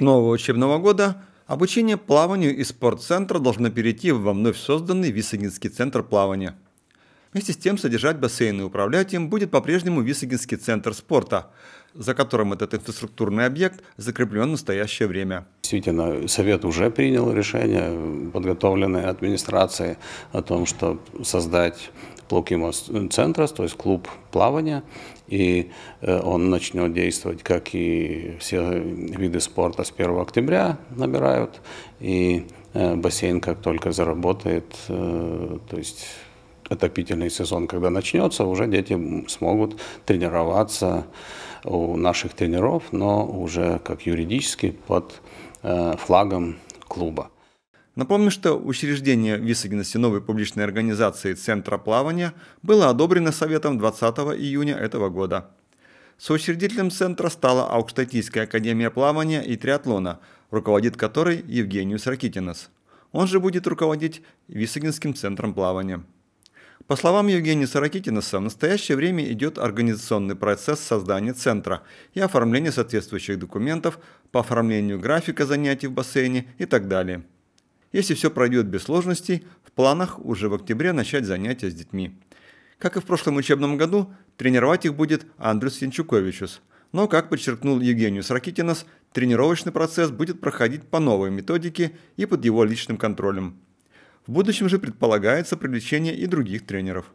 нового учебного года обучение плаванию из спортцентра должно перейти во вновь созданный Висагинский центр плавания. Вместе с тем содержать бассейн и управлять им будет по-прежнему Висагинский центр спорта, за которым этот инфраструктурный объект закреплен в настоящее время – действительно, Совет уже принял решение, подготовленное администрацией, о том, что создать Плокимо центр, то есть клуб плавания, и э, он начнет действовать, как и все виды спорта, с 1 октября набирают, и э, бассейн, как только заработает, э, то есть отопительный сезон, когда начнется, уже дети смогут тренироваться у наших тренеров, но уже как юридически под Э, флагом клуба. Напомню, что учреждение Висагенности новой публичной организации Центра плавания было одобрено Советом 20 июня этого года. Соучредителем Центра стала Аукштатийская академия плавания и триатлона, руководит которой Евгений Ракитинос. Он же будет руководить Висагенским центром плавания. По словам Евгения Сорокитинаса, в настоящее время идет организационный процесс создания центра и оформления соответствующих документов по оформлению графика занятий в бассейне и так далее. Если все пройдет без сложностей, в планах уже в октябре начать занятия с детьми. Как и в прошлом учебном году, тренировать их будет Андрюс Янчуковичус. Но, как подчеркнул Евгению Сракитинас, тренировочный процесс будет проходить по новой методике и под его личным контролем. В будущем же предполагается привлечение и других тренеров.